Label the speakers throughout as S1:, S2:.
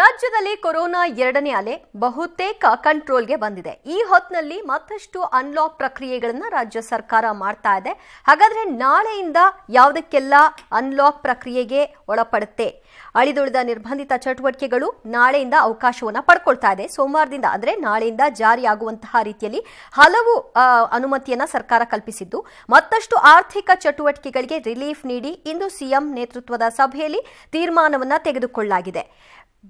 S1: ರಾಜ್ಯದಲ್ಲಿ ಕೊರೋನಾ ಎರಡನೇ ಅಲೆ ಬಹುತೇಕ ಕಂಟ್ರೋಲ್ಗೆ ಬಂದಿದೆ ಈ ಹೊತ್ತಿನಲ್ಲಿ ಮತ್ತಷ್ಟು ಅನ್ಲಾಕ್ ಪ್ರಕ್ರಿಯೆಗಳನ್ನು ರಾಜ್ಯ ಸರ್ಕಾರ ಮಾಡ್ತಾ ಇದೆ ಹಾಗಾದ್ರೆ ನಾಳೆಯಿಂದ ಯಾವುದಕ್ಕೆಲ್ಲ ಅನ್ಲಾಕ್ ಪ್ರಕ್ರಿಯೆಗೆ ಒಳಪಡುತ್ತೆ ಅಳಿದುಳಿದ ನಿರ್ಬಂಧಿತ ಚಟುವಟಿಕೆಗಳು ನಾಳೆಯಿಂದ ಅವಕಾಶವನ್ನು ಪಡ್ಕೊಳ್ತಾ ಇದೆ ಸೋಮವಾರದಿಂದ ಅಂದರೆ ನಾಳೆಯಿಂದ ಜಾರಿಯಾಗುವಂತಹ ರೀತಿಯಲ್ಲಿ ಹಲವು ಅನುಮತಿಯನ್ನು ಸರ್ಕಾರ ಕಲ್ಪಿಸಿದ್ದು ಮತ್ತಷ್ಟು ಆರ್ಥಿಕ ಚಟುವಟಿಕೆಗಳಿಗೆ ರಿಲೀಫ್ ನೀಡಿ ಇಂದು ಸಿಎಂ ನೇತೃತ್ವದ ಸಭೆಯಲ್ಲಿ ತೀರ್ಮಾನವನ್ನು ತೆಗೆದುಕೊಳ್ಳಲಾಗಿದೆ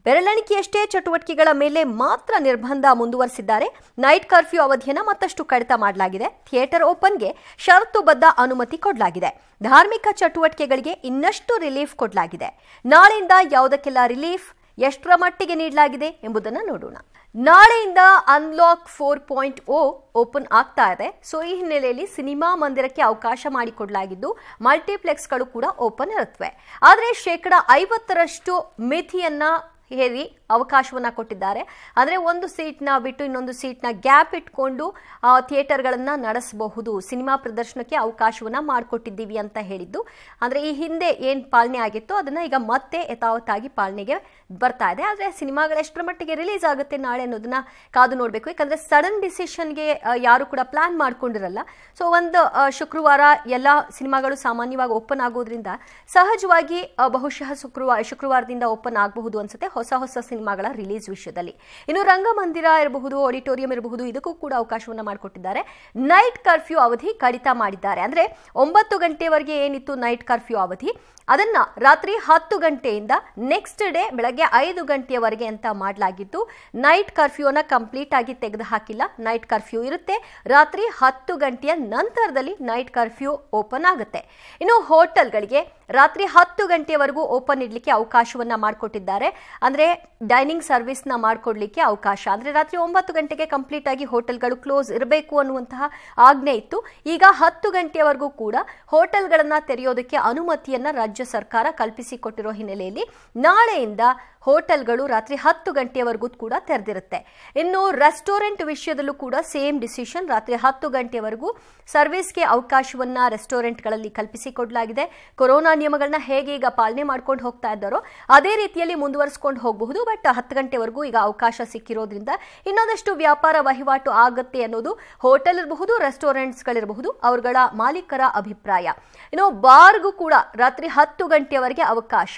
S1: ಬೆರಳೆಣಿಕೆಯಷ್ಟೇ ಚಟುವಟಿಕೆಗಳ ಮೇಲೆ ಮಾತ್ರ ನಿರ್ಬಂಧ ಮುಂದುವರೆಸಿದ್ದಾರೆ ನೈಟ್ ಕರ್ಫ್ಯೂ ಅವಧಿಯನ್ನು ಮತ್ತಷ್ಟು ಕಡಿತ ಮಾಡಲಾಗಿದೆ ಥಿಯೇಟರ್ ಓಪನ್ಗೆ ಷರತ್ತುಬದ್ಧ ಅನುಮತಿ ಕೊಡಲಾಗಿದೆ ಧಾರ್ಮಿಕ ಚಟುವಟಿಕೆಗಳಿಗೆ ಇನ್ನಷ್ಟು ರಿಲೀಫ್ ಕೊಡಲಾಗಿದೆ ನಾಳೆಯಿಂದ ಯಾವುದಕ್ಕೆಲ್ಲ ರಿಲೀಫ್ ಎಷ್ಟರ ಮಟ್ಟಿಗೆ ನೀಡಲಾಗಿದೆ ಎಂಬುದನ್ನು ನೋಡೋಣ ನಾಳೆಯಿಂದ unlock four point O open ಆಗ್ತಾ ಇದೆ ಸೊ ಈ ಹಿನ್ನೆಲೆಯಲ್ಲಿ ಸಿನಿಮಾ ಮಂದಿರಕ್ಕೆ ಅವಕಾಶ ಮಾಡಿಕೊಡಲಾಗಿದ್ದು ಮಲ್ಟಿಪ್ಲೆಕ್ಸ್ಗಳು ಕೂಡ ಓಪನ್ ಇರುತ್ತವೆ ಆದರೆ ಶೇಕಡ ಐವತ್ತರಷ್ಟು ಮಿತಿಯನ್ನು ¿Qué ಅವಕಾಶವನ್ನು ಕೊಟ್ಟಿದ್ದಾರೆ ಅಂದರೆ ಒಂದು ಸೀಟ್ನ ಬಿಟ್ಟು ಇನ್ನೊಂದು ಸೀಟ್ನ ಗ್ಯಾಪ್ ಇಟ್ಕೊಂಡು ಥಿಯೇಟರ್ಗಳನ್ನು ನಡೆಸಬಹುದು ಸಿನಿಮಾ ಪ್ರದರ್ಶನಕ್ಕೆ ಅವಕಾಶವನ್ನ ಮಾಡಿಕೊಟ್ಟಿದ್ದೀವಿ ಅಂತ ಹೇಳಿದ್ದು ಅಂದರೆ ಈ ಹಿಂದೆ ಏನು ಪಾಲನೆ ಆಗಿತ್ತು ಅದನ್ನು ಈಗ ಮತ್ತೆ ಯಥಾವತ್ತಾಗಿ ಪಾಲನೆಗೆ ಬರ್ತಾ ಇದೆ ಆದರೆ ಸಿನಿಮಾಗಳು ಎಷ್ಟರ ಮಟ್ಟಿಗೆ ರಿಲೀಸ್ ಆಗುತ್ತೆ ನಾಳೆ ಅನ್ನೋದನ್ನ ಕಾದು ನೋಡಬೇಕು ಯಾಕಂದರೆ ಸಡನ್ ಡಿಸಿಷನ್ಗೆ ಯಾರು ಕೂಡ ಪ್ಲಾನ್ ಮಾಡ್ಕೊಂಡಿರಲ್ಲ ಸೊ ಒಂದು ಶುಕ್ರವಾರ ಎಲ್ಲ ಸಿನಿಮಾಗಳು ಸಾಮಾನ್ಯವಾಗಿ ಓಪನ್ ಆಗೋದ್ರಿಂದ ಸಹಜವಾಗಿ ಬಹುಶಃ ಶುಕ್ರವಾರ ಶುಕ್ರವಾರದಿಂದ ಓಪನ್ ಆಗಬಹುದು ಅನ್ಸುತ್ತೆ ಹೊಸ ಹೊಸ ಸಿನಿಮಾ ಸಿನಿಮಾಗಳ ರಿಲೀಸ್ ವಿಷಯದಲ್ಲಿ ಇನ್ನು ರಂಗಮಂದಿರ ಇರಬಹುದು ಆಡಿಟೋರಿಯಂ ಇರಬಹುದು ಇದಕ್ಕೂ ಕೂಡ ಅವಕಾಶವನ್ನು ಮಾಡಿಕೊಟ್ಟಿದ್ದಾರೆ ನೈಟ್ ಕರ್ಫ್ಯೂ ಅವಧಿ ಕಡಿತ ಮಾಡಿದ್ದಾರೆ ಅಂದರೆ ಒಂಬತ್ತು ಗಂಟೆವರೆಗೆ ಏನಿತ್ತು ನೈಟ್ ಕರ್ಫ್ಯೂ ಅವಧಿ ಅದನ್ನು ರಾತ್ರಿ ಹತ್ತು ಗಂಟೆಯಿಂದ ನೆಕ್ಸ್ಟ್ ಡೇ ಬೆಳಗ್ಗೆ ಐದು ಗಂಟೆಯವರೆಗೆ ಅಂತ ಮಾಡಲಾಗಿತ್ತು ನೈಟ್ ಕರ್ಫ್ಯೂನ ಕಂಪ್ಲೀಟ್ ಆಗಿ ತೆಗೆದು ಹಾಕಿಲ್ಲ ನೈಟ್ ಕರ್ಫ್ಯೂ ಇರುತ್ತೆ ರಾತ್ರಿ ಹತ್ತು ಗಂಟೆಯ ನಂತರದಲ್ಲಿ ನೈಟ್ ಕರ್ಫ್ಯೂ ಓಪನ್ ಆಗುತ್ತೆ ಇನ್ನು ಹೋಟೆಲ್ಗಳಿಗೆ ರಾತ್ರಿ ಹತ್ತು ಗಂಟೆಯವರೆಗೂ ಓಪನ್ ಇಡಲಿಕ್ಕೆ ಅವಕಾಶವನ್ನು ಮಾಡಿಕೊಟ್ಟಿದ್ದಾರೆ ಅಂದರೆ ಡೈನಿಂಗ್ ಸರ್ವಿಸ್ನ ಮಾಡಿಕೊಡ್ಲಿಕ್ಕೆ ಅವಕಾಶ ಅಂದರೆ ರಾತ್ರಿ ಒಂಬತ್ತು ಗಂಟೆಗೆ ಕಂಪ್ಲೀಟ್ ಆಗಿ ಹೋಟೆಲ್ಗಳು ಕ್ಲೋಸ್ ಇರಬೇಕು ಅನ್ನುವಂತಹ ಆಜ್ಞೆ ಇತ್ತು ಈಗ ಹತ್ತು ಗಂಟೆಯವರೆಗೂ ಕೂಡ ಹೋಟೆಲ್ಗಳನ್ನು ತೆರೆಯೋದಕ್ಕೆ ಅನುಮತಿಯನ್ನು ರಾಜ್ಯ ರಾಜ್ಯ ಸರ್ಕಾರ ಕಲ್ಪಿಸಿಕೊಟ್ಟಿರುವ ಹಿನ್ನೆಲೆಯಲ್ಲಿ ನಾಳೆಯಿಂದ ಹೋಟೆಲ್ಗಳು ರಾತ್ರಿ ಹತ್ತು ಗಂಟೆಯವರೆಗೂ ಕೂಡ ತೆರೆದಿರುತ್ತೆ ಇನ್ನು ರೆಸ್ಟೋರೆಂಟ್ ವಿಷಯದಲ್ಲೂ ಕೂಡ ಸೇಮ್ ಡಿಸಿಷನ್ ರಾತ್ರಿ ಹತ್ತು ಗಂಟೆಯವರೆಗೂ ಸರ್ವಿಸ್ಗೆ ಅವಕಾಶವನ್ನ ರೆಸ್ಟೋರೆಂಟ್ಗಳಲ್ಲಿ ಕಲ್ಪಿಸಿಕೊಡಲಾಗಿದೆ ಕೊರೋನಾ ನಿಯಮಗಳನ್ನ ಹೇಗೆ ಈಗ ಪಾಲನೆ ಮಾಡ್ಕೊಂಡು ಹೋಗ್ತಾ ಇದ್ದಾರೋ ಅದೇ ರೀತಿಯಲ್ಲಿ ಮುಂದುವರಿಸಿಕೊಂಡು ಹೋಗಬಹುದು ಬಟ್ ಹತ್ತು ಗಂಟೆವರೆಗೂ ಈಗ ಅವಕಾಶ ಸಿಕ್ಕಿರೋದ್ರಿಂದ ಇನ್ನೊಂದಷ್ಟು ವ್ಯಾಪಾರ ವಹಿವಾಟು ಆಗುತ್ತೆ ಅನ್ನೋದು ಹೋಟೆಲ್ ಇರಬಹುದು ರೆಸ್ಟೋರೆಂಟ್ಸ್ಗಳಿರಬಹುದು ಅವರುಗಳ ಮಾಲೀಕರ ಅಭಿಪ್ರಾಯ ಇನ್ನು ಬಾರ್ಗೂ ಕೂಡ ರಾತ್ರಿ ಹತ್ತು ಗಂಟೆಯವರೆಗೆ ಅವಕಾಶ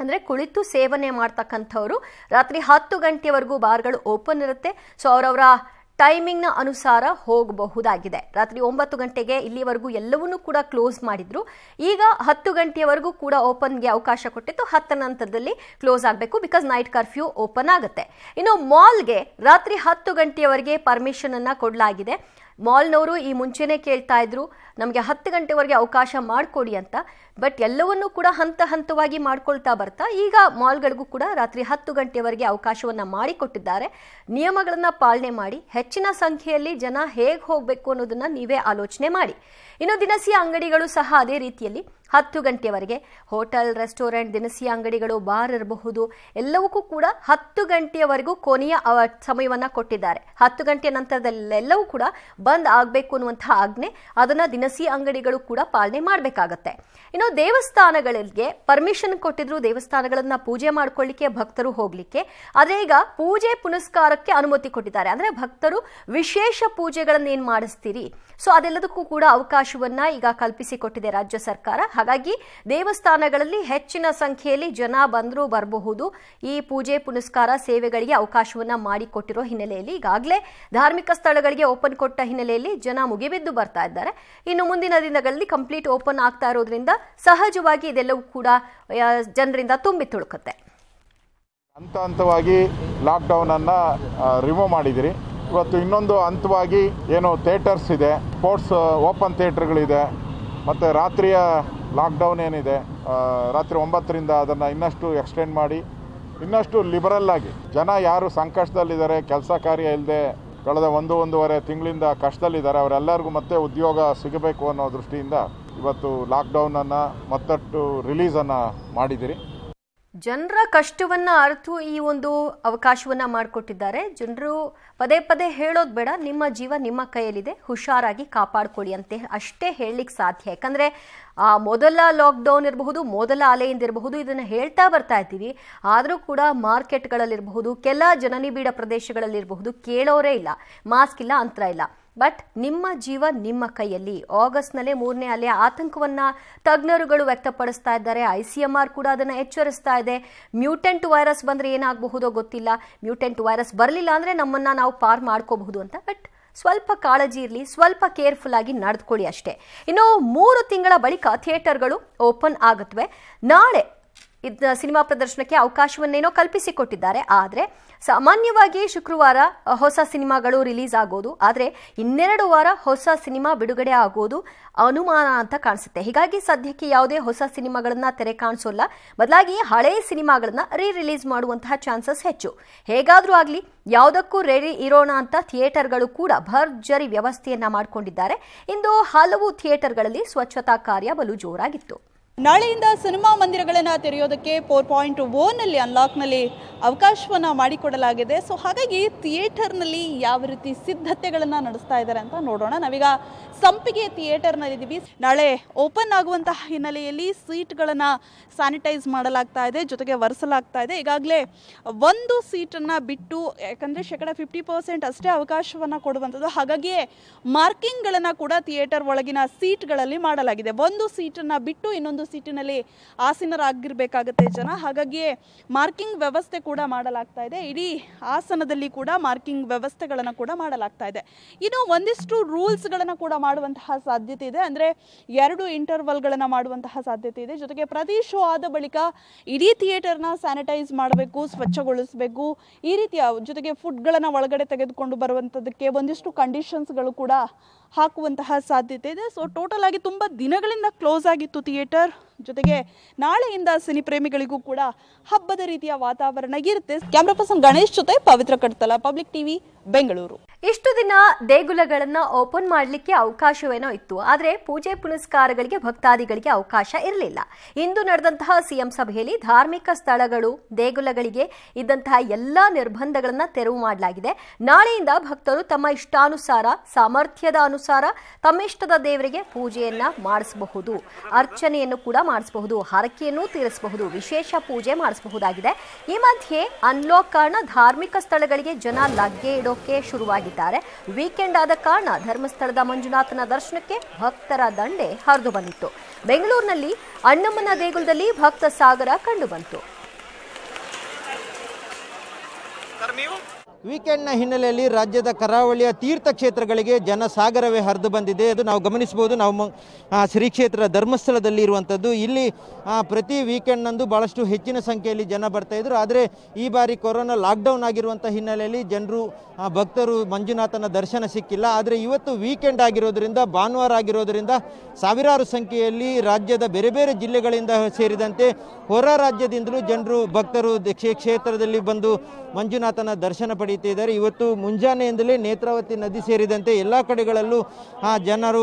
S1: ಅಂದರೆ ಕುಳಿತು ಸೇವನೆ ಮಾಡ್ತಕ್ಕಂಥವ್ರು ರಾತ್ರಿ ಹತ್ತು ಗಂಟೆವರೆಗೂ ಬಾರ್ಗಳು ಓಪನ್ ಇರುತ್ತೆ ಸೊ ಅವರವರ ಟೈಮಿಂಗ್ನ ಅನುಸಾರ ಹೋಗಬಹುದಾಗಿದೆ ರಾತ್ರಿ ಒಂಬತ್ತು ಗಂಟೆಗೆ ಇಲ್ಲಿವರೆಗೂ ಎಲ್ಲವನ್ನೂ ಕೂಡ ಕ್ಲೋಸ್ ಮಾಡಿದ್ರು ಈಗ ಹತ್ತು ಗಂಟೆಯವರೆಗೂ ಕೂಡ ಓಪನ್ಗೆ ಅವಕಾಶ ಕೊಟ್ಟಿತ್ತು ಹತ್ತರ ನಂತರದಲ್ಲಿ ಕ್ಲೋಸ್ ಆಗಬೇಕು ಬಿಕಾಸ್ ನೈಟ್ ಕರ್ಫ್ಯೂ ಓಪನ್ ಆಗುತ್ತೆ ಇನ್ನು ಮಾಲ್ಗೆ ರಾತ್ರಿ ಹತ್ತು ಗಂಟೆಯವರೆಗೆ ಪರ್ಮಿಷನನ್ನು ಕೊಡಲಾಗಿದೆ ಮಾಲ್ನವರು ಈ ಮುಂಚೆನೆ ಕೇಳ್ತಾ ಇದ್ರು ನಮಗೆ ಹತ್ತು ಗಂಟೆವರೆಗೆ ಅವಕಾಶ ಮಾಡಿಕೊಡಿ ಅಂತ ಬಟ್ ಎಲ್ಲವನ್ನೂ ಕೂಡ ಹಂತ ಹಂತವಾಗಿ ಮಾಡ್ಕೊಳ್ತಾ ಬರ್ತಾ ಈಗ ಮಾಲ್ಗಳಿಗೂ ಕೂಡ ರಾತ್ರಿ ಹತ್ತು ಗಂಟೆವರೆಗೆ ಅವಕಾಶವನ್ನು ಮಾಡಿಕೊಟ್ಟಿದ್ದಾರೆ ನಿಯಮಗಳನ್ನು ಪಾಲನೆ ಮಾಡಿ ಹೆಚ್ಚಿನ ಸಂಖ್ಯೆಯಲ್ಲಿ ಜನ ಹೇಗೆ ಹೋಗಬೇಕು ಅನ್ನೋದನ್ನು ನೀವೇ ಆಲೋಚನೆ ಮಾಡಿ ಇನ್ನು ದಿನಸಿ ಅಂಗಡಿಗಳು ಸಹ ಅದೇ ರೀತಿಯಲ್ಲಿ ಹತ್ತು ಗಂಟೆಯವರೆಗೆ ಹೋಟೆಲ್ ರೆಸ್ಟೋರೆಂಟ್ ದಿನಸಿ ಅಂಗಡಿಗಳು ಬಾರ್ ಇರಬಹುದು ಎಲ್ಲವಕ್ಕೂ ಕೂಡ ಹತ್ತು ಗಂಟೆಯವರೆಗೂ ಕೊನೆಯ ಸಮಯವನ್ನು ಕೊಟ್ಟಿದ್ದಾರೆ ಹತ್ತು ಗಂಟೆಯ ನಂತರದಲ್ಲೆಲ್ಲವೂ ಕೂಡ ಬಂದ್ ಆಗಬೇಕು ಅನ್ನುವಂತಹ ಆಜ್ಞೆ ಅದನ್ನು ದಿನಸಿ ಅಂಗಡಿಗಳು ಕೂಡ ಪಾಲನೆ ಮಾಡಬೇಕಾಗತ್ತೆ ಇನ್ನು ದೇವಸ್ಥಾನಗಳಿಗೆ ಪರ್ಮಿಷನ್ ಕೊಟ್ಟಿದ್ರು ದೇವಸ್ಥಾನಗಳನ್ನು ಪೂಜೆ ಮಾಡ್ಕೊಳ್ಳಿಕ್ಕೆ ಭಕ್ತರು ಹೋಗ್ಲಿಕ್ಕೆ ಆದರೆ ಈಗ ಪೂಜೆ ಪುನಸ್ಕಾರಕ್ಕೆ ಅನುಮತಿ ಕೊಟ್ಟಿದ್ದಾರೆ ಅಂದರೆ ಭಕ್ತರು ವಿಶೇಷ ಪೂಜೆಗಳನ್ನು ಏನು ಮಾಡಿಸ್ತೀರಿ ಸೊ ಅದೆಲ್ಲದಕ್ಕೂ ಕೂಡ ಅವಕಾಶವನ್ನ ಈಗ ಕಲ್ಪಿಸಿಕೊಟ್ಟಿದೆ ರಾಜ್ಯ ಸರ್ಕಾರ ಹಾಗಾಗಿ ದೇವಸ್ಥಾನಗಳಲ್ಲಿ ಹೆಚ್ಚಿನ ಸಂಖ್ಯೆಯಲ್ಲಿ ಜನ ಬಂದರೂ ಬರಬಹುದು ಈ ಪೂಜೆ ಪುನಸ್ಕಾರ ಸೇವೆಗಳಿಗೆ ಅವಕಾಶವನ್ನು ಮಾಡಿಕೊಟ್ಟಿರೋ ಹಿನ್ನೆಲೆಯಲ್ಲಿ ಈಗಾಗಲೇ ಧಾರ್ಮಿಕ ಸ್ಥಳಗಳಿಗೆ ಓಪನ್ ಕೊಟ್ಟ ಹಿನ್ನೆಲೆಯಲ್ಲಿ ಜನ ಮುಗಿಬಿದ್ದು ಬರ್ತಾ ಇದ್ದಾರೆ ಇನ್ನು ಮುಂದಿನ ದಿನಗಳಲ್ಲಿ ಕಂಪ್ಲೀಟ್ ಓಪನ್ ಆಗ್ತಾ ಇರೋದ್ರಿಂದ ಸಹಜವಾಗಿ ಇದೆಲ್ಲವೂ ಕೂಡ ಜನರಿಂದ ತುಂಬಿ ತುಳುಕುತ್ತೆ
S2: ಹಂತ ಹಂತವಾಗಿ ಲಾಕ್ಡೌನನ್ನು ರಿಮೂವ್ ಮಾಡಿದಿರಿ ಇವತ್ತು ಇನ್ನೊಂದು ಹಂತವಾಗಿ ಏನು ಥಿಯೇಟರ್ಸ್ ಇದೆ ಸ್ಪೋರ್ಟ್ಸ್ ಓಪನ್ ಥಿಯೇಟರ್ಗಳಿದೆ ಮತ್ತು ರಾತ್ರಿಯ ಲಾಕ್ಡೌನ್ ಏನಿದೆ ರಾತ್ರಿ ಒಂಬತ್ತರಿಂದ ಅದನ್ನು ಇನ್ನಷ್ಟು ಎಕ್ಸ್ಟೆಂಡ್ ಮಾಡಿ ಇನ್ನಷ್ಟು ಲಿಬರಲ್ ಆಗಿ ಜನ ಯಾರು ಸಂಕಷ್ಟದಲ್ಲಿದ್ದಾರೆ ಕೆಲಸ ಕಾರ್ಯ ಇಲ್ಲದೆ ಕಳೆದ ಒಂದು ಒಂದೂವರೆ ತಿಂಗಳಿಂದ ಕಷ್ಟದಲ್ಲಿದ್ದಾರೆ ಅವರೆಲ್ಲರಿಗೂ ಮತ್ತೆ ಉದ್ಯೋಗ ಸಿಗಬೇಕು ಅನ್ನೋ ದೃಷ್ಟಿಯಿಂದ ಇವತ್ತು ಲಾಕ್ಡೌನನ್ನು ಮತ್ತಷ್ಟು ರಿಲೀಸನ್ನು ಮಾಡಿದ್ದೀರಿ
S1: ಜನರ ಕಷ್ಟವನ್ನು ಅರ್ಥ ಈ ಒಂದು ಅವಕಾಶವನ್ನು ಮಾಡಿಕೊಟ್ಟಿದ್ದಾರೆ ಜನರು ಪದೇ ಪದೇ ಹೇಳೋದು ಬೇಡ ನಿಮ್ಮ ಜೀವ ನಿಮ್ಮ ಕೈಯಲ್ಲಿದೆ ಹುಷಾರಾಗಿ ಕಾಪಾಡಿಕೊಳ್ಳಿ ಅಂತ ಅಷ್ಟೇ ಹೇಳಲಿಕ್ಕೆ ಸಾಧ್ಯ ಯಾಕಂದರೆ ಮೊದಲ ಲಾಕ್ಡೌನ್ ಇರಬಹುದು ಮೊದಲ ಅಲೆಯಿಂದ ಇರಬಹುದು ಇದನ್ನು ಹೇಳ್ತಾ ಬರ್ತಾ ಇದ್ದೀವಿ ಆದರೂ ಕೂಡ ಮಾರ್ಕೆಟ್ಗಳಲ್ಲಿರಬಹುದು ಕೆಲ ಜನನಿಬಿಡ ಪ್ರದೇಶಗಳಲ್ಲಿರಬಹುದು ಕೇಳೋರೇ ಇಲ್ಲ ಮಾಸ್ಕ್ ಇಲ್ಲ ಅಂತರ ಇಲ್ಲ ಬಟ್ ನಿಮ್ಮ ಜೀವ ನಿಮ್ಮ ಕೈಯಲ್ಲಿ ಆಗಸ್ಟ್ನಲ್ಲೇ ಮೂರನೇ ಅಲೆಯ ಆತಂಕವನ್ನು ತಜ್ಞರುಗಳು ವ್ಯಕ್ತಪಡಿಸ್ತಾ ಇದ್ದಾರೆ ಐ ಸಿ ಎಂ ಆರ್ ಕೂಡ ಅದನ್ನು ಎಚ್ಚರಿಸ್ತಾ ಇದೆ ಮ್ಯೂಟೆಂಟ್ ವೈರಸ್ ಬಂದರೆ ಏನಾಗಬಹುದೋ ಗೊತ್ತಿಲ್ಲ ಮ್ಯೂಟೆಂಟ್ ವೈರಸ್ ಬರಲಿಲ್ಲ ಅಂದರೆ ನಮ್ಮನ್ನು ನಾವು ಪಾರ್ ಮಾಡ್ಕೋಬಹುದು ಅಂತ ಬಟ್ ಸ್ವಲ್ಪ ಕಾಳಜಿ ಇರಲಿ ಸ್ವಲ್ಪ ಕೇರ್ಫುಲ್ ಆಗಿ ನಡೆದುಕೊಳ್ಳಿ ಅಷ್ಟೇ ಇನ್ನು ಮೂರು ತಿಂಗಳ ಬಳಿಕ ಥಿಯೇಟರ್ಗಳು ಓಪನ್ ಆಗುತ್ತವೆ ನಾಳೆ ಇದು ಸಿನಿಮಾ ಪ್ರದರ್ಶನಕ್ಕೆ ಅವಕಾಶವನ್ನೇನೋ ಕಲ್ಪಿಸಿಕೊಟ್ಟಿದ್ದಾರೆ ಆದರೆ ಸಾಮಾನ್ಯವಾಗಿ ಶುಕ್ರವಾರ ಹೊಸ ಸಿನಿಮಾಗಳು ರಿಲೀಸ್ ಆಗೋದು ಆದರೆ ಇನ್ನೆರಡು ವಾರ ಹೊಸ ಸಿನಿಮಾ ಬಿಡುಗಡೆ ಆಗೋದು ಅನುಮಾನ ಅಂತ ಕಾಣಿಸುತ್ತೆ ಹೀಗಾಗಿ ಸದ್ಯಕ್ಕೆ ಯಾವುದೇ ಹೊಸ ಸಿನಿಮಾಗಳನ್ನ ತೆರೆ ಕಾಣಿಸೋಲ್ಲ ಬದಲಾಗಿ ಹಳೆಯ ಸಿನಿಮಾಗಳನ್ನ ರೀ ರಿಲೀಸ್ ಮಾಡುವಂತಹ ಚಾನ್ಸಸ್ ಹೆಚ್ಚು ಹೇಗಾದರೂ ಆಗಲಿ ಯಾವುದಕ್ಕೂ ರೆಡಿ ಇರೋಣ ಅಂತ ಥಿಯೇಟರ್ಗಳು ಕೂಡ ಭರ್ಜರಿ ವ್ಯವಸ್ಥೆಯನ್ನ ಮಾಡಿಕೊಂಡಿದ್ದಾರೆ ಇಂದು ಹಲವು ಥಿಯೇಟರ್ಗಳಲ್ಲಿ ಸ್ವಚ್ಛತಾ ಕಾರ್ಯ ಬಲು ಜೋರಾಗಿತ್ತು ನಾಳೆಯಿಂದ ಸಿನಿಮಾ ಮಂದಿರಗಳನ್ನು ತೆರೆಯೋದಕ್ಕೆ ಫೋರ್ ಪಾಯಿಂಟ್ ಓನಲ್ಲಿ ಅನ್ಲಾಕ್ನಲ್ಲಿ
S3: ಅವಕಾಶವನ್ನು ಮಾಡಿಕೊಡಲಾಗಿದೆ ಸೊ ಹಾಗಾಗಿ ಥಿಯೇಟರ್ನಲ್ಲಿ ಯಾವ ರೀತಿ ಸಿದ್ಧತೆಗಳನ್ನು ನಡೆಸ್ತಾ ಇದ್ದಾರೆ ಅಂತ ನೋಡೋಣ ನಾವೀಗ ಸಂಪಿಗೆ ಥಿಯೇಟರ್ನಲ್ಲಿದ್ದೀವಿ ನಾಳೆ ಓಪನ್ ಆಗುವಂತಹ ಹಿನ್ನೆಲೆಯಲ್ಲಿ ಸೀಟ್ಗಳನ್ನು ಸ್ಯಾನಿಟೈಸ್ ಮಾಡಲಾಗ್ತಾ ಇದೆ ಜೊತೆಗೆ ಒರೆಸಲಾಗ್ತಾ ಇದೆ ಈಗಾಗಲೇ ಒಂದು ಸೀಟನ್ನು ಬಿಟ್ಟು ಯಾಕಂದರೆ ಶೇಕಡ ಫಿಫ್ಟಿ ಪರ್ಸೆಂಟ್ ಅಷ್ಟೇ ಅವಕಾಶವನ್ನು ಕೊಡುವಂಥದ್ದು ಹಾಗಾಗಿಯೇ ಮಾರ್ಕಿಂಗ್ಗಳನ್ನು ಕೂಡ ಥಿಯೇಟರ್ ಒಳಗಿನ ಸೀಟ್ಗಳಲ್ಲಿ ಮಾಡಲಾಗಿದೆ ಒಂದು ಸೀಟನ್ನು ಬಿಟ್ಟು ಇನ್ನೊಂದು ಸೀಟಿನಲ್ಲಿ ಆಸೀನರಾಗಿರ್ಬೇಕಾಗತ್ತೆ ಜನ ಹಾಗಾಗಿಯೇ ಮಾರ್ಕಿಂಗ್ ವ್ಯವಸ್ಥೆ ಕೂಡ ಮಾಡಲಾಗ್ತಾ ಇದೆ ಇಡೀ ಆಸನದಲ್ಲಿ ಕೂಡ ಮಾರ್ಕಿಂಗ್ ವ್ಯವಸ್ಥೆಗಳನ್ನು ಕೂಡ ಮಾಡಲಾಗ್ತಾ ಇದೆ ಇನ್ನು ಒಂದಿಷ್ಟು ರೂಲ್ಸ್ಗಳನ್ನು ಕೂಡ ಮಾಡುವಂತಹ ಸಾಧ್ಯತೆ ಇದೆ ಅಂದರೆ ಎರಡು ಇಂಟರ್ವಲ್ಗಳನ್ನು ಮಾಡುವಂತಹ ಸಾಧ್ಯತೆ ಇದೆ ಜೊತೆಗೆ ಪ್ರತಿ ಶೋ ಆದ ಬಳಿಕ ಇಡೀ ಥಿಯೇಟರ್ನ ಸ್ಯಾನಿಟೈಸ್ ಮಾಡಬೇಕು ಸ್ವಚ್ಛಗೊಳಿಸಬೇಕು ಈ ರೀತಿಯ ಜೊತೆಗೆ ಫುಡ್ಗಳನ್ನು ಒಳಗಡೆ ತೆಗೆದುಕೊಂಡು ಬರುವಂಥದ್ದಕ್ಕೆ ಒಂದಿಷ್ಟು ಕಂಡೀಷನ್ಸ್ಗಳು ಕೂಡ ಹಾಕುವಂತಹ ಸಾಧ್ಯತೆ ಇದೆ ಸೊ ಟೋಟಲ್ ಆಗಿ ತುಂಬ ದಿನಗಳಿಂದ ಕ್ಲೋಸ್ ಆಗಿತ್ತು ಥಿಯೇಟರ್ ಜೊತೆಗೆ ನಾಳೆಯಿಂದ ಸಿನಿ ಪ್ರೇಮಿಗಳಿಗೂ ಕೂಡ ಹಬ್ಬದ ರೀತಿಯ ವಾತಾವರಣ ಇರುತ್ತೆ ಕ್ಯಾಮ್ರಾ ಪರ್ಸನ್ ಗಣೇಶ್ ಜೊತೆ ಪವಿತ್ರ ಕಟ್ತಲ ಪಬ್ಲಿಕ್ ಟಿವಿ ಬೆಂಗಳೂರು
S1: ಇಷ್ಟು ದಿನ ದೇಗುಲಗಳನ್ನ ಓಪನ್ ಮಾಡಲಿಕ್ಕೆ ಅವಕಾಶವೇನೋ ಇತ್ತು ಆದರೆ ಪೂಜೆ ಪುನಸ್ಕಾರಗಳಿಗೆ ಭಕ್ತಾದಿಗಳಿಗೆ ಅವಕಾಶ ಇರಲಿಲ್ಲ ಇಂದು ನಡೆದಂತಹ ಸಿಎಂ ಸಭೆಯಲ್ಲಿ ಧಾರ್ಮಿಕ ಸ್ಥಳಗಳು ದೇಗುಲಗಳಿಗೆ ಇದ್ದಂತಹ ಎಲ್ಲ ನಿರ್ಬಂಧಗಳನ್ನು ತೆರವು ಮಾಡಲಾಗಿದೆ ನಾಳೆಯಿಂದ ಭಕ್ತರು ತಮ್ಮ ಇಷ್ಟಾನುಸಾರ ಸಾಮರ್ಥ್ಯದ ಅನುಸಾರ ತಮ್ಮಿಷ್ಟದ ದೇವರಿಗೆ ಪೂಜೆಯನ್ನ ಮಾಡಿಸಬಹುದು ಅರ್ಚನೆಯನ್ನು ಕೂಡ ಮಾಡಿಸಬಹುದು ಹರಕೆಯನ್ನು ತೀರಿಸಬಹುದು ವಿಶೇಷ ಪೂಜೆ ಮಾಡಿಸಬಹುದಾಗಿದೆ ಈ ಮಧ್ಯೆ ಅನ್ಲಾಕ್ ಕಾರಣ ಧಾರ್ಮಿಕ ಸ್ಥಳಗಳಿಗೆ ಜನ ಲಗ್ಗೆ ಇಡೋಕೆ ಶುರುವಾಗಿದ್ದಾರೆ ವೀಕೆಂಡ್ ಆದ ಕಾರಣ ಧರ್ಮಸ್ಥಳದ ಮಂಜುನಾಥನ ದರ್ಶನಕ್ಕೆ ಭಕ್ತರ ದಂಡೆ ಹರಿದು ಬಂದಿತ್ತು ಬೆಂಗಳೂರಿನಲ್ಲಿ ಅಣ್ಣಮ್ಮನ ದೇಗುಲದಲ್ಲಿ ಭಕ್ತ ಸಾಗರ ಕಂಡುಬಂತು
S4: ವೀಕೆಂಡ್ನ ಹಿನ್ನೆಲೆಯಲ್ಲಿ ರಾಜ್ಯದ ಕರಾವಳಿಯ ತೀರ್ಥಕ್ಷೇತ್ರಗಳಿಗೆ ಜನಸಾಗರವೇ ಹರಿದು ಬಂದಿದೆ ಅದು ನಾವು ಗಮನಿಸಬಹುದು ನಾವು ಶ್ರೀ ಕ್ಷೇತ್ರ ಧರ್ಮಸ್ಥಳದಲ್ಲಿ ಇರುವಂಥದ್ದು ಇಲ್ಲಿ ಪ್ರತಿ ವೀಕೆಂಡ್ನಂದು ಭಾಳಷ್ಟು ಹೆಚ್ಚಿನ ಸಂಖ್ಯೆಯಲ್ಲಿ ಜನ ಬರ್ತಾ ಇದ್ದರು ಆದರೆ ಈ ಬಾರಿ ಕೊರೋನಾ ಲಾಕ್ಡೌನ್ ಆಗಿರುವಂಥ ಹಿನ್ನೆಲೆಯಲ್ಲಿ ಜನರು ಭಕ್ತರು ಮಂಜುನಾಥನ ದರ್ಶನ ಸಿಕ್ಕಿಲ್ಲ ಆದರೆ ಇವತ್ತು ವೀಕೆಂಡ್ ಆಗಿರೋದ್ರಿಂದ ಭಾನುವಾರ ಆಗಿರೋದ್ರಿಂದ ಸಾವಿರಾರು ಸಂಖ್ಯೆಯಲ್ಲಿ ರಾಜ್ಯದ ಬೇರೆ ಬೇರೆ ಜಿಲ್ಲೆಗಳಿಂದ ಸೇರಿದಂತೆ ಹೊರ ರಾಜ್ಯದಿಂದಲೂ ಜನರು ಭಕ್ತರು ಕ್ಷೇತ್ರದಲ್ಲಿ ಬಂದು ಮಂಜುನಾಥನ ದರ್ಶನ ಪಡೆಯ ನಡೀತಿದ್ದಾರೆ ಇವತ್ತು ಮುಂಜಾನೆಯಿಂದಲೇ ನೇತ್ರಾವತಿ ನದಿ ಸೇರಿದಂತೆ ಎಲ್ಲ ಕಡೆಗಳಲ್ಲೂ ಆ ಜನರು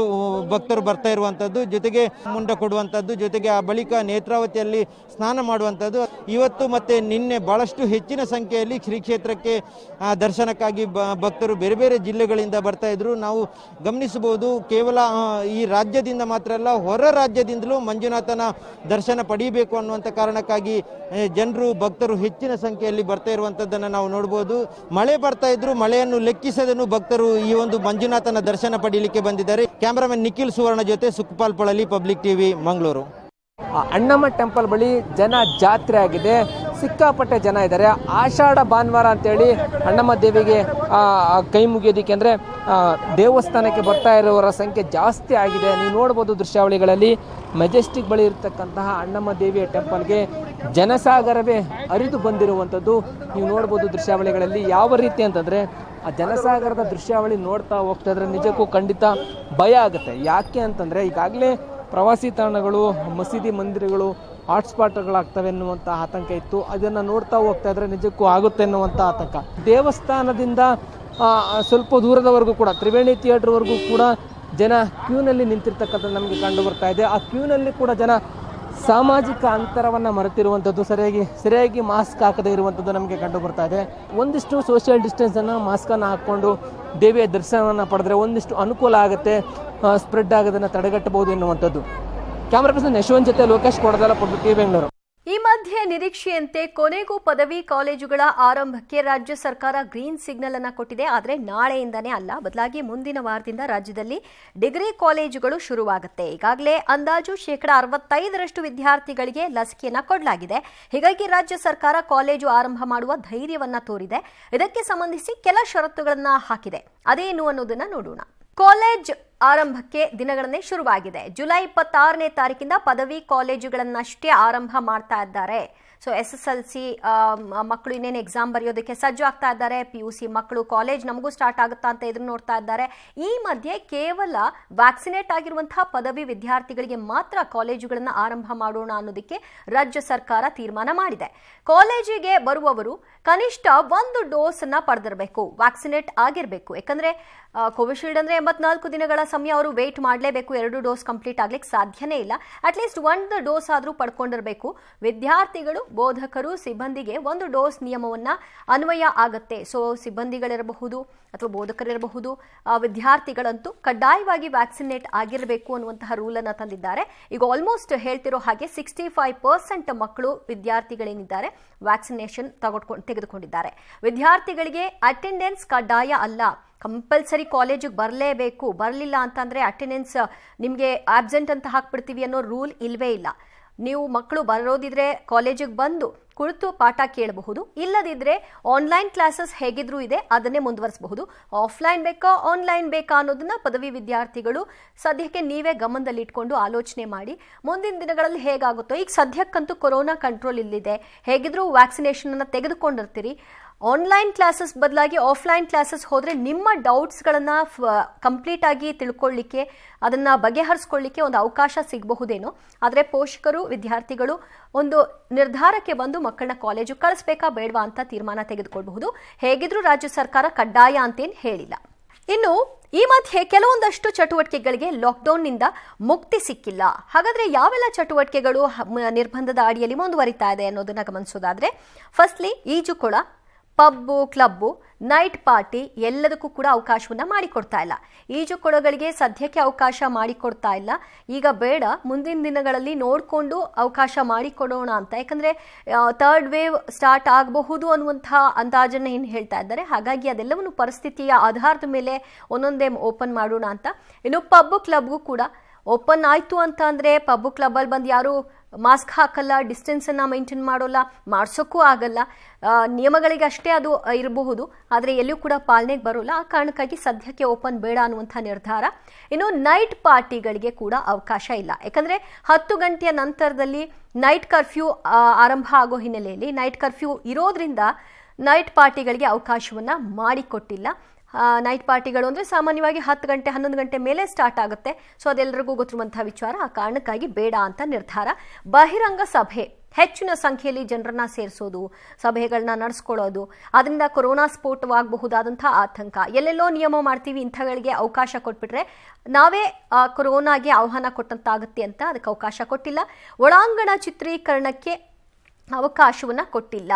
S4: ಭಕ್ತರು ಬರ್ತಾ ಇರುವಂಥದ್ದು ಜೊತೆಗೆ ಮುಂಡ ಕೊಡುವಂಥದ್ದು ಜೊತೆಗೆ ಆ ಬಳಿಕ ನೇತ್ರಾವತಿಯಲ್ಲಿ ಸ್ನಾನ ಮಾಡುವಂಥದ್ದು ಇವತ್ತು ಮತ್ತೆ ನಿನ್ನೆ ಬಹಳಷ್ಟು ಹೆಚ್ಚಿನ ಸಂಖ್ಯೆಯಲ್ಲಿ ಶ್ರೀ ಕ್ಷೇತ್ರಕ್ಕೆ ದರ್ಶನಕ್ಕಾಗಿ ಭಕ್ತರು ಬೇರೆ ಬೇರೆ ಜಿಲ್ಲೆಗಳಿಂದ ಬರ್ತಾ ಇದ್ರು ನಾವು ಗಮನಿಸಬಹುದು ಕೇವಲ ಈ ರಾಜ್ಯದಿಂದ ಮಾತ್ರ ಅಲ್ಲ ಹೊರ ರಾಜ್ಯದಿಂದಲೂ ಮಂಜುನಾಥನ ದರ್ಶನ ಪಡೀಬೇಕು ಅನ್ನುವಂಥ ಕಾರಣಕ್ಕಾಗಿ ಜನರು ಭಕ್ತರು ಹೆಚ್ಚಿನ ಸಂಖ್ಯೆಯಲ್ಲಿ ಬರ್ತಾ ಇರುವಂಥದ್ದನ್ನು ನಾವು ನೋಡ್ಬೋದು ಮಳೆ ಬರ್ತಾ ಇದ್ರು ಮಳೆಯನ್ನು ಲೆಕ್ಕಿಸದನ್ನು ಭಕ್ತರು ಈ ಒಂದು ಮಂಜುನಾಥನ ದರ್ಶನ ಪಡೆಯಲಿಕ್ಕೆ ಬಂದಿದ್ದಾರೆ ಕ್ಯಾಮರಾಮನ್ ನಿಖಿಲ್ ಸುವರ್ಣ ಜೊತೆ Sukhpal Polali public TV Mangaluru
S5: Annamma temple ಬಳಿ ಜನ ಜಾತ್ರೆ ಆಗಿದೆ ಸಿಕ್ಕಾಪಟ್ಟೆ ಜನ ಇದ್ದಾರೆ ಆಷಾಢ ಭಾನುವಾರ ಅಂತೇಳಿ ಅಣ್ಣಮ್ಮ ದೇವಿಗೆ ಕೈ ಮುಗಿಯೋದಿಕ್ಕೆ ಅಂದರೆ ದೇವಸ್ಥಾನಕ್ಕೆ ಬರ್ತಾ ಇರೋರ ಸಂಖ್ಯೆ ಜಾಸ್ತಿ ಆಗಿದೆ ನೀವು ನೋಡ್ಬೋದು ದೃಶ್ಯಾವಳಿಗಳಲ್ಲಿ ಮೆಜೆಸ್ಟಿಕ್ ಬಳಿ ಇರತಕ್ಕಂತಹ ಅಣ್ಣಮ್ಮ ದೇವಿಯ ಟೆಂಪಲ್ಗೆ ಜನಸಾಗರವೇ ಅರಿದು ಬಂದಿರುವಂಥದ್ದು ನೀವು ನೋಡ್ಬೋದು ದೃಶ್ಯಾವಳಿಗಳಲ್ಲಿ ಯಾವ ರೀತಿ ಅಂತಂದರೆ ಆ ಜನಸಾಗರದ ದೃಶ್ಯಾವಳಿ ನೋಡ್ತಾ ಹೋಗ್ತಾ ಇದ್ರೆ ನಿಜಕ್ಕೂ ಖಂಡಿತ ಭಯ ಆಗುತ್ತೆ ಯಾಕೆ ಅಂತಂದರೆ ಈಗಾಗಲೇ ಪ್ರವಾಸಿ ತಾಣಗಳು ಮಸೀದಿ ಮಂದಿರಗಳು ಹಾಟ್ಸ್ಪಾಟ್ಗಳಾಗ್ತವೆ ಎನ್ನುವಂಥ ಆತಂಕ ಇತ್ತು ಅದನ್ನು ನೋಡ್ತಾ ಹೋಗ್ತಾ ಇದ್ರೆ ನಿಜಕ್ಕೂ ಆಗುತ್ತೆ ಎನ್ನುವಂಥ ಆತಂಕ ದೇವಸ್ಥಾನದಿಂದ ಸ್ವಲ್ಪ ದೂರದವರೆಗೂ ಕೂಡ ತ್ರಿವೇಣಿ ಥಿಯೇಟ್ರ್ವರೆಗೂ ಕೂಡ ಜನ ಕ್ಯೂನಲ್ಲಿ ನಿಂತಿರ್ತಕ್ಕಂಥದ್ದು ನಮಗೆ ಕಂಡು ಬರ್ತಾ ಇದೆ ಆ ಕ್ಯೂನಲ್ಲಿ ಕೂಡ ಜನ ಸಾಮಾಜಿಕ ಅಂತರವನ್ನು ಮರೆತಿರುವಂಥದ್ದು ಸರಿಯಾಗಿ ಸರಿಯಾಗಿ ಮಾಸ್ಕ್ ಹಾಕದೇ ಇರುವಂಥದ್ದು ನಮಗೆ ಕಂಡು ಬರ್ತಾ ಇದೆ ಒಂದಿಷ್ಟು ಸೋಷಿಯಲ್ ಡಿಸ್ಟೆನ್ಸನ್ನು ಮಾಸ್ಕನ್ನು ಹಾಕ್ಕೊಂಡು ದೇವಿಯ ದರ್ಶನವನ್ನು ಪಡೆದ್ರೆ ಒಂದಿಷ್ಟು ಅನುಕೂಲ ಆಗುತ್ತೆ ಸ್ಪ್ರೆಡ್ ಆಗೋದನ್ನು ತಡೆಗಟ್ಟಬಹುದು ಎನ್ನುವಂಥದ್ದು ಕ್ಯಾಮರಾ ಪರ್ಸನ್ ಯಶವಂತ್ ಜೊತೆ ಲೋಕೇಶ್ ಕೊಡದಲ್ಲ ಬೆಂಗಳೂರು
S1: ಈ ಮಧ್ಯೆ ನಿರೀಕ್ಷೆಯಂತೆ ಕೊನೆಗೂ ಪದವಿ ಕಾಲೇಜುಗಳ ಆರಂಭಕ್ಕೆ ರಾಜ್ಯ ಸರ್ಕಾರ ಗ್ರೀನ್ ಸಿಗ್ನಲ್ ಅನ್ನು ಕೊಟ್ಟಿದೆ ಆದರೆ ನಾಳೆಯಿಂದನೇ ಅಲ್ಲ ಬದಲಾಗಿ ಮುಂದಿನ ವಾರದಿಂದ ರಾಜ್ಯದಲ್ಲಿ ಡಿಗ್ರಿ ಕಾಲೇಜುಗಳು ಶುರುವಾಗುತ್ತೆ ಈಗಾಗಲೇ ಅಂದಾಜು ಶೇಕಡ ಅರವತ್ತೈದರಷ್ಟು ವಿದ್ಯಾರ್ಥಿಗಳಿಗೆ ಲಸಿಕೆಯನ್ನು ಕೊಡಲಾಗಿದೆ ಹೀಗಾಗಿ ರಾಜ್ಯ ಸರ್ಕಾರ ಕಾಲೇಜು ಆರಂಭ ಮಾಡುವ ಧೈರ್ಯವನ್ನು ತೋರಿದೆ ಇದಕ್ಕೆ ಸಂಬಂಧಿಸಿ ಕೆಲ ಷರತ್ತುಗಳನ್ನು ಹಾಕಿದೆ ಅದೇನು ಅನ್ನೋದನ್ನು ನೋಡೋಣ ಕಾಲೇಜ್ ಆರಂಭಕ್ಕೆ ದಿನಗಳನ್ನೇ ಶುರುವಾಗಿದೆ ಜುಲೈ ಇಪ್ಪತ್ತಾರನೇ ತಾರೀಕಿಂದ ಪದವಿ ಕಾಲೇಜುಗಳನ್ನಷ್ಟೇ ಆರಂಭ ಮಾಡ್ತಾ ಇದ್ದಾರೆ so S S L C ಮಕ್ಕಳು ಇನ್ನೇನು ಎಕ್ಸಾಮ್ ಬರೆಯೋದಕ್ಕೆ ಸಜ್ಜು ಆಗ್ತಾ ಇದ್ದಾರೆ ಪಿ ಯು ಸಿ ಮಕ್ಕಳು ಕಾಲೇಜ್ ನಮಗೂ ಸ್ಟಾರ್ಟ್ ಆಗುತ್ತಾ ಅಂತ ಎದುರು ನೋಡ್ತಾ ಇದ್ದಾರೆ ಈ ಮಧ್ಯೆ ಕೇವಲ ವ್ಯಾಕ್ಸಿನೇಟ್ ಆಗಿರುವಂತಹ ಪದವಿ ವಿದ್ಯಾರ್ಥಿಗಳಿಗೆ ಮಾತ್ರ ಕಾಲೇಜುಗಳನ್ನು ಆರಂಭ ಮಾಡೋಣ ಅನ್ನೋದಕ್ಕೆ ರಾಜ್ಯ ಸರ್ಕಾರ ತೀರ್ಮಾನ ಮಾಡಿದೆ ಕಾಲೇಜಿಗೆ ಬರುವವರು ಕನಿಷ್ಠ ಒಂದು ಡೋಸನ್ನು ಪಡೆದಿರಬೇಕು ವ್ಯಾಕ್ಸಿನೇಟ್ ಆಗಿರಬೇಕು ಯಾಕಂದ್ರೆ ಕೋವಿಶೀಲ್ಡ್ ಅಂದರೆ ಎಂಬತ್ನಾಲ್ಕು ದಿನಗಳ ಸಮಯ ಅವರು ವೆಯ್ಟ್ ಮಾಡಲೇಬೇಕು ಎರಡು ಡೋಸ್ ಕಂಪ್ಲೀಟ್ ಆಗ್ಲಿಕ್ಕೆ ಸಾಧ್ಯನೇ ಇಲ್ಲ ಅಟ್ ಲೀಸ್ಟ್ ಒಂದು ಡೋಸ್ ಆದರೂ ಪಡ್ಕೊಂಡಿರಬೇಕು ವಿದ್ಯಾರ್ಥಿಗಳು ಬೋಧಕರು ಸಿಬ್ಬಂದಿಗೆ ಒಂದು ಡೋಸ್ ನಿಯಮವನ್ನು ಅನ್ವಯ ಆಗುತ್ತೆ ಸೊ ಸಿಬ್ಬಂದಿಗಳಿರಬಹುದು ಅಥವಾ ಬೋಧಕರಿರಬಹುದು ವಿದ್ಯಾರ್ಥಿಗಳಂತೂ ಕಡ್ಡಾಯವಾಗಿ ವ್ಯಾಕ್ಸಿನೇಟ್ ಆಗಿರಬೇಕು ಅನ್ನುವಂತಹ ರೂಲನ್ನು ತಂದಿದ್ದಾರೆ ಈಗ ಆಲ್ಮೋಸ್ಟ್ ಹೇಳ್ತಿರೋ ಹಾಗೆ ಸಿಕ್ಸ್ಟಿ ಫೈವ್ ಪರ್ಸೆಂಟ್ ಮಕ್ಕಳು ವಿದ್ಯಾರ್ಥಿಗಳೇನಿದ್ದಾರೆ ವ್ಯಾಕ್ಸಿನೇಷನ್ ತಗೊಂಡ್ಕೊಂಡು ತೆಗೆದುಕೊಂಡಿದ್ದಾರೆ ವಿದ್ಯಾರ್ಥಿಗಳಿಗೆ ಅಟೆಂಡೆನ್ಸ್ ಕಡ್ಡಾಯ ಅಲ್ಲ ಕಂಪಲ್ಸರಿ ಕಾಲೇಜಿಗೆ ಬರಲೇಬೇಕು ಬರಲಿಲ್ಲ ಅಂತಂದರೆ ಅಟೆಂಡೆನ್ಸ್ ನಿಮಗೆ ಆಬ್ಸೆಂಟ್ ಅಂತ ಹಾಕ್ಬಿಡ್ತೀವಿ ಅನ್ನೋ ರೂಲ್ ಇಲ್ಲವೇ ಇಲ್ಲ ನೀವು ಮಕ್ಕಳು ಬರೋದಿದ್ರೆ ಕಾಲೇಜಿಗೆ ಬಂದು ಕುಳಿತು ಪಾಠ ಕೇಳಬಹುದು ಇಲ್ಲದಿದ್ದರೆ ಆನ್ಲೈನ್ ಕ್ಲಾಸಸ್ ಹೇಗಿದ್ರೂ ಇದೆ ಅದನ್ನೇ ಮುಂದುವರಿಸಬಹುದು ಆಫ್ಲೈನ್ ಬೇಕಾ ಆನ್ಲೈನ್ ಬೇಕಾ ಅನ್ನೋದನ್ನ ಪದವಿ ವಿದ್ಯಾರ್ಥಿಗಳು ಸದ್ಯಕ್ಕೆ ನೀವೇ ಗಮನದಲ್ಲಿಟ್ಕೊಂಡು ಆಲೋಚನೆ ಮಾಡಿ ಮುಂದಿನ ದಿನಗಳಲ್ಲಿ ಹೇಗಾಗುತ್ತೋ ಈಗ ಸದ್ಯಕ್ಕಂತೂ ಕೊರೋನಾ ಕಂಟ್ರೋಲ್ ಇಲ್ಲಿದೆ ಹೇಗಿದ್ರೂ ವ್ಯಾಕ್ಸಿನೇಷನನ್ನು ತೆಗೆದುಕೊಂಡಿರ್ತೀರಿ ಆನ್ಲೈನ್ ಕ್ಲಾಸಸ್ ಬದಲಾಗಿ ಆಫ್ಲೈನ್ ಕ್ಲಾಸಸ್ ಹೋದರೆ ನಿಮ್ಮ ಡೌಟ್ಸ್ಗಳನ್ನು ಕಂಪ್ಲೀಟ್ ಆಗಿ ತಿಳ್ಕೊಳ್ಳಿಕ್ಕೆ ಅದನ್ನು ಬಗೆಹರಿಸ್ಕೊಳ್ಳಿಕ್ಕೆ ಒಂದು ಅವಕಾಶ ಸಿಗಬಹುದೇನೋ ಆದರೆ ಪೋಷಕರು ವಿದ್ಯಾರ್ಥಿಗಳು ಒಂದು ನಿರ್ಧಾರಕ್ಕೆ ಬಂದು ಮಕ್ಕಳನ್ನ ಕಾಲೇಜು ಕಳಿಸ್ಬೇಕಾ ಬೇಡವಾ ಅಂತ ತೀರ್ಮಾನ ತೆಗೆದುಕೊಳ್ಬಹುದು ಹೇಗಿದ್ರೂ ರಾಜ್ಯ ಸರ್ಕಾರ ಕಡ್ಡಾಯ ಅಂತೇನು ಹೇಳಿಲ್ಲ ಇನ್ನು ಈ ಮಧ್ಯೆ ಕೆಲವೊಂದಷ್ಟು ಚಟುವಟಿಕೆಗಳಿಗೆ ಲಾಕ್ಡೌನ್ನಿಂದ ಮುಕ್ತಿ ಸಿಕ್ಕಿಲ್ಲ ಹಾಗಾದರೆ ಯಾವೆಲ್ಲ ಚಟುವಟಿಕೆಗಳು ನಿರ್ಬಂಧದ ಅಡಿಯಲ್ಲಿ ಮುಂದುವರಿತಾ ಇದೆ ಅನ್ನೋದನ್ನ ಗಮನಿಸೋದಾದರೆ ಫಸ್ಟ್ಲಿ ಈಜುಕೊಳ ಪಬ್ಬು ಕ್ಲಬ್ಬು ನೈಟ್ ಪಾರ್ಟಿ ಎಲ್ಲದಕ್ಕೂ ಕೂಡ ಅವಕಾಶವನ್ನು ಮಾಡಿಕೊಡ್ತಾ ಇಲ್ಲ ಈಜುಕೊಳಗಳಿಗೆ ಸದ್ಯಕ್ಕೆ ಅವಕಾಶ ಮಾಡಿಕೊಡ್ತಾ ಇಲ್ಲ ಈಗ ಬೇಡ ಮುಂದಿನ ದಿನಗಳಲ್ಲಿ ನೋಡಿಕೊಂಡು ಅವಕಾಶ ಮಾಡಿಕೊಡೋಣ ಅಂತ ಯಾಕಂದರೆ ಥರ್ಡ್ ವೇವ್ ಸ್ಟಾರ್ಟ್ ಆಗಬಹುದು ಅನ್ನುವಂಥ ಅಂದಾಜನ್ನು ಏನು ಹೇಳ್ತಾ ಇದ್ದಾರೆ ಹಾಗಾಗಿ ಅದೆಲ್ಲವನ್ನು ಪರಿಸ್ಥಿತಿಯ ಆಧಾರದ ಮೇಲೆ ಒಂದೊಂದೇ ಓಪನ್ ಮಾಡೋಣ ಅಂತ ಇನ್ನು ಪಬ್ಬು ಕ್ಲಬ್ಗೂ ಕೂಡ ಓಪನ್ ಆಯಿತು ಅಂತ ಅಂದರೆ ಪಬ್ಬು ಕ್ಲಬ್ಬಲ್ಲಿ ಬಂದು ಯಾರು ಮಾಸ್ಕ್ ಹಾಕಲ್ಲ ಡಿಸ್ಟೆನ್ಸನ್ನು ಮೈಂಟೈನ್ ಮಾಡೋಲ್ಲ ಮಾಡಿಸೋಕ್ಕೂ ಆಗಲ್ಲ ನಿಯಮಗಳಿಗೆ ಅಷ್ಟೇ ಅದು ಇರಬಹುದು ಆದರೆ ಎಲ್ಲೂ ಕೂಡ ಪಾಲನೆಗೆ ಬರೋಲ್ಲ ಆ ಕಾರಣಕ್ಕಾಗಿ ಸದ್ಯಕ್ಕೆ ಓಪನ್ ಬೇಡ ಅನ್ನುವಂಥ ನಿರ್ಧಾರ ಇನ್ನು ನೈಟ್ ಪಾರ್ಟಿಗಳಿಗೆ ಕೂಡ ಅವಕಾಶ ಇಲ್ಲ ಯಾಕಂದರೆ ಹತ್ತು ಗಂಟೆಯ ನಂತರದಲ್ಲಿ ನೈಟ್ ಕರ್ಫ್ಯೂ ಆರಂಭ ಆಗೋ ಹಿನ್ನೆಲೆಯಲ್ಲಿ ನೈಟ್ ಕರ್ಫ್ಯೂ ಇರೋದ್ರಿಂದ ನೈಟ್ ಪಾರ್ಟಿಗಳಿಗೆ ಅವಕಾಶವನ್ನು ಮಾಡಿಕೊಟ್ಟಿಲ್ಲ ನೈಟ್ ಪಾರ್ಟಿಗಳು ಅಂದರೆ ಸಾಮಾನ್ಯವಾಗಿ ಹತ್ತು ಗಂಟೆ ಹನ್ನೊಂದು ಗಂಟೆ ಮೇಲೆ ಸ್ಟಾರ್ಟ್ ಆಗುತ್ತೆ ಸೊ ಅದೆಲ್ಲರಿಗೂ ಗೊತ್ತಿರುವಂತಹ ವಿಚಾರ ಆ ಕಾರಣಕ್ಕಾಗಿ ಬೇಡ ಅಂತ ನಿರ್ಧಾರ ಬಹಿರಂಗ ಸಭೆ ಹೆಚ್ಚಿನ ಸಂಖ್ಯೆಯಲ್ಲಿ ಜನರನ್ನ ಸೇರಿಸೋದು ಸಭೆಗಳನ್ನ ನಡೆಸ್ಕೊಳ್ಳೋದು ಅದರಿಂದ ಕೊರೋನಾ ಸ್ಫೋಟವಾಗಬಹುದಾದಂಥ ಆತಂಕ ಎಲ್ಲೆಲ್ಲೋ ನಿಯಮ ಮಾಡ್ತೀವಿ ಇಂಥಗಳಿಗೆ ಅವಕಾಶ ಕೊಟ್ಬಿಟ್ರೆ ನಾವೇ ಕೊರೋನಾಗೆ ಆಹ್ವಾನ ಕೊಟ್ಟಂತಾಗುತ್ತೆ ಅಂತ ಅದಕ್ಕೆ ಅವಕಾಶ ಕೊಟ್ಟಿಲ್ಲ ಒಳಾಂಗಣ ಚಿತ್ರೀಕರಣಕ್ಕೆ ಅವಕಾಶವನ್ನು ಕೊಟ್ಟಿಲ್ಲ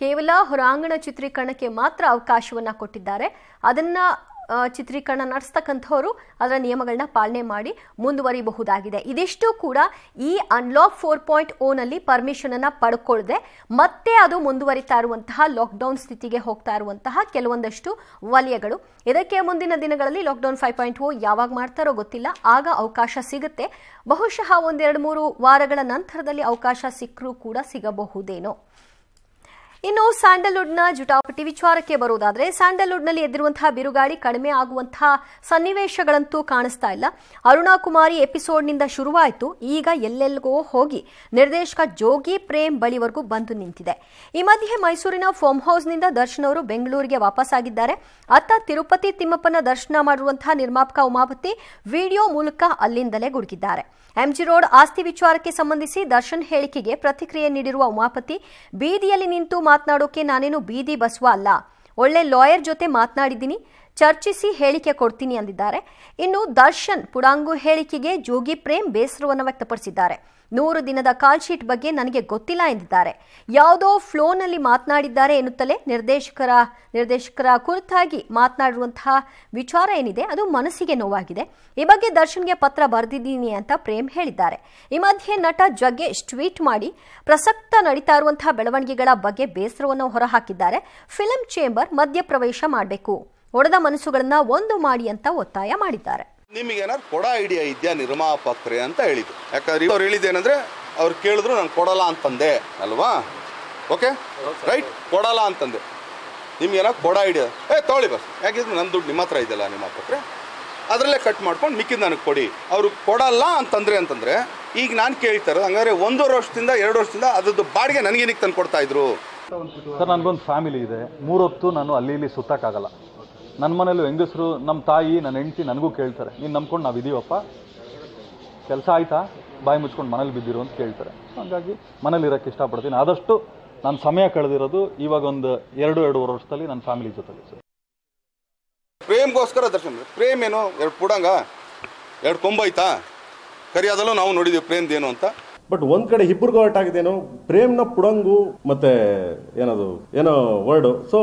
S1: ಕೇವಲ ಹೊರಾಂಗಣ ಚಿತ್ರೀಕರಣಕ್ಕೆ ಮಾತ್ರ ಅವಕಾಶವನ್ನು ಕೊಟ್ಟಿದ್ದಾರೆ ಅದನ್ನ ಚಿತ್ರೀಕರಣ ನಡೆಸ್ತಕ್ಕಂಥವರು ಅದರ ನಿಯಮಗಳನ್ನ ಪಾಲನೆ ಮಾಡಿ ಮುಂದುವರಿಯಬಹುದಾಗಿದೆ ಇದಿಷ್ಟು ಕೂಡ ಈ ಅನ್ಲಾಕ್ ಫೋರ್ ಪಾಯಿಂಟ್ ಓನಲ್ಲಿ ಪರ್ಮಿಷನನ್ನು ಪಡ್ಕೊಳ್ಳದೆ ಮತ್ತೆ ಅದು ಮುಂದುವರಿತಾ ಇರುವಂತಹ ಲಾಕ್ಡೌನ್ ಸ್ಥಿತಿಗೆ ಹೋಗ್ತಾ ಇರುವಂತಹ ಕೆಲವೊಂದಷ್ಟು ವಲಯಗಳು ಇದಕ್ಕೆ ಮುಂದಿನ ದಿನಗಳಲ್ಲಿ ಲಾಕ್ಡೌನ್ ಫೈವ್ ಪಾಯಿಂಟ್ ಓ ಯಾವಾಗ ಮಾಡ್ತಾರೋ ಗೊತ್ತಿಲ್ಲ ಆಗ ಅವಕಾಶ ಸಿಗುತ್ತೆ ಬಹುಶಃ ಒಂದೆರಡು ಮೂರು ವಾರಗಳ ನಂತರದಲ್ಲಿ ಅವಕಾಶ ಸಿಕ್ಕರೂ ಕೂಡ ಸಿಗಬಹುದೇನೋ ಇನ್ನು ಸ್ಯಾಂಡಲ್ವುಡ್ನ ಜುಟಾಪಟಿ ವಿಚಾರಕ್ಕೆ ಬರುವುದಾದರೆ ಸ್ಯಾಂಡಲ್ವುಡ್ನಲ್ಲಿ ಎದ್ದಿರುವಂತಹ ಬಿರುಗಾಳಿ ಕಡಿಮೆ ಆಗುವಂತಹ ಸನ್ನಿವೇಶಗಳಂತೂ ಕಾಣಿಸ್ತಾ ಇಲ್ಲ ಅರುಣಾ ಕುಮಾರಿ ಎಪಿಸೋಡ್ನಿಂದ ಶುರುವಾಯಿತು ಈಗ ಎಲ್ಲೆಲ್ಲಿಗೋ ಹೋಗಿ ನಿರ್ದೇಶಕ ಜೋಗಿ ಪ್ರೇಮ್ ಬಳಿವರೆಗೂ ಬಂದು ನಿಂತಿದೆ ಈ ಮಧ್ಯೆ ಮೈಸೂರಿನ ಫಾರ್ಮ್ ಹೌಸ್ನಿಂದ ದರ್ಶನ್ ಅವರು ಬೆಂಗಳೂರಿಗೆ ಆಗಿದ್ದಾರೆ ಅತ್ತ ತಿರುಪತಿ ತಿಮ್ಮಪ್ಪನ ದರ್ಶನ ಮಾಡಿರುವಂತಹ ನಿರ್ಮಾಪಕ ಉಮಾಪತಿ ವಿಡಿಯೋ ಮೂಲಕ ಅಲ್ಲಿಂದಲೇ ಗುಡುಗಿದ್ದಾರೆ ಎಂಜಿ ರೋಡ್ ಆಸ್ತಿ ವಿಚಾರಕ್ಕೆ ಸಂಬಂಧಿಸಿ ದರ್ಶನ್ ಹೇಳಿಕೆಗೆ ಪ್ರತಿಕ್ರಿಯೆ ನೀಡಿರುವ ಉಮಾಪತಿ ಬೀದಿಯಲ್ಲಿ ನಿಂತು ಮಾತನಾಡೋಕೆ ನಾನೇನು ಬೀದಿ ಬಸವ ಅಲ್ಲ ಒಳ್ಳೆ ಲಾಯರ್ ಜೊತೆ ಮಾತನಾಡಿದ್ದೀನಿ ಚರ್ಚಿಸಿ ಹೇಳಿಕೆ ಕೊಡ್ತೀನಿ ಅಂದಿದ್ದಾರೆ ಇನ್ನು ದರ್ಶನ್ ಪುಡಾಂಗು ಹೇಳಿಕೆಗೆ ಜೋಗಿ ಪ್ರೇಮ್ ಬೇಸರವನ್ನು ವ್ಯಕ್ತಪಡಿಸಿದ್ದಾರೆ ನೂರು ದಿನದ ಕಾಲ್ಶೀಟ್ ಬಗ್ಗೆ ನನಗೆ ಗೊತ್ತಿಲ್ಲ ಎಂದಿದ್ದಾರೆ ಯಾವುದೋ ಫ್ಲೋನಲ್ಲಿ ಮಾತನಾಡಿದ್ದಾರೆ ಎನ್ನುತ್ತಲೇ ನಿರ್ದೇಶಕರ ನಿರ್ದೇಶಕರ ಕುರಿತಾಗಿ ಮಾತನಾಡಿರುವಂತಹ ವಿಚಾರ ಏನಿದೆ ಅದು ಮನಸ್ಸಿಗೆ ನೋವಾಗಿದೆ ಈ ಬಗ್ಗೆ ದರ್ಶನ್ಗೆ ಪತ್ರ ಬರೆದಿದ್ದೀನಿ ಅಂತ ಪ್ರೇಮ್ ಹೇಳಿದ್ದಾರೆ ಈ ಮಧ್ಯೆ ನಟ ಜಗ್ಗೇಶ್ ಟ್ವೀಟ್ ಮಾಡಿ ಪ್ರಸಕ್ತ ನಡೀತಾ ಇರುವಂತಹ ಬೆಳವಣಿಗೆಗಳ ಬಗ್ಗೆ ಬೇಸರವನ್ನು ಹೊರಹಾಕಿದ್ದಾರೆ ಫಿಲಂ ಚೇಂಬರ್ ಮಧ್ಯಪ್ರವೇಶ ಮಾಡಬೇಕು ಒಡೆದ ಮನಸ್ಸುಗಳನ್ನು ಒಂದು ಮಾಡಿ ಅಂತ ಒತ್ತಾಯ ಮಾಡಿದ್ದಾರೆ
S2: ನಿಮಗೇನಾದ್ರು ಕೊಡ ಐಡಿಯಾ ಇದೆಯಾ ನಿರ್ಮಾಪಕ್ರೆ ಅಂತ ಹೇಳಿದ್ರು ಯಾಕಂದ್ರೆ ಅವ್ರು ಹೇಳಿದ್ದೇನೆಂದ್ರೆ ಅವ್ರು ಕೇಳಿದ್ರು ನಾನು ಕೊಡಲ್ಲ ಅಂತಂದೆ ಅಲ್ವಾ ಓಕೆ ರೈಟ್ ಕೊಡಲ್ಲ ಅಂತಂದೆ ನಿಮ್ಗೇನಾದ್ರು ಕೊಡ ಐಡಿಯಾ ಏ ತೊಗೊಳ್ಳಿ ಬಸ್ ಯಾಕಿದ್ರೆ ನನ್ನ ದುಡ್ಡು ನಿಮ್ಮ ಹತ್ರ ಇದೆಯಲ್ಲ ನಿಮ್ಮ ಅದರಲ್ಲೇ ಕಟ್ ಮಾಡ್ಕೊಂಡು ಮಿಕ್ಕಿದ್ದು ನನಗೆ ಕೊಡಿ ಅವ್ರು ಕೊಡಲ್ಲ ಅಂತಂದ್ರೆ ಅಂತಂದರೆ ಈಗ ನಾನು ಕೇಳ್ತಾರೆ ಹಂಗಾದ್ರೆ ಒಂದೂವರೆ ವರ್ಷದಿಂದ ಎರಡು ವರ್ಷದಿಂದ ಅದ್ರದ್ದು ಬಾಡಿಗೆ ನನಗೇನಿಗೆ ತಂದು ಇದ್ರು ಸರ್ ನನಗೊಂದು ಫ್ಯಾಮಿಲಿ ಇದೆ ಮೂರೊತ್ತು ನಾನು ಅಲ್ಲಿ ಇಲ್ಲಿ ಸುತ್ತಕ್ಕಾಗಲ್ಲ ನನ್ನ ಮನೇಲಿ ಹೆಂಗಸರು ನಮ್ಮ ತಾಯಿ ನನ್ನ ಹೆಂಡತಿ ನನಗೂ ಕೇಳ್ತಾರೆ ನೀನು ನಂಬ್ಕೊಂಡು ನಾವು ಇದೀವಪ್ಪ ಕೆಲಸ ಆಯ್ತಾ ಬಾಯಿ ಮುಚ್ಕೊಂಡು ಮನೇಲಿ ಬಿದ್ದಿರು ಅಂತ ಕೇಳ್ತಾರೆ ಹಾಗಾಗಿ ಮನೇಲಿ ಇರೋಕ್ಕೆ ಇಷ್ಟಪಡ್ತೀನಿ ಆದಷ್ಟು ನಾನು ಸಮಯ ಕಳೆದಿರೋದು ಇವಾಗ ಒಂದು ಎರಡು ಎರಡೂವರೆ ವರ್ಷದಲ್ಲಿ ನನ್ನ ಫ್ಯಾಮಿಲಿ ಜೊತೆಗೆ ಸರ್ ಪ್ರೇಮ್ಗೋಸ್ಕರ ದರ್ಶನ್ ಪ್ರೇಮ್ ಏನು ಎರಡು ಪುಡಂಗ ಎರಡು ಕೊಂಬೈತಾ ಕರಿಯಾದಲ್ಲೂ ನಾವು ನೋಡಿದ್ದೀವಿ ಏನು ಅಂತ
S6: ಬಟ್ ಒಂದ್ ಕಡೆ ಇಬ್ಬರಿಗೂ ಏನು ಪ್ರೇಮ್ನ ಪುಡಂಗು ಮತ್ತೆ ಏನದು ಏನೋ ವರ್ಡು ಸೊ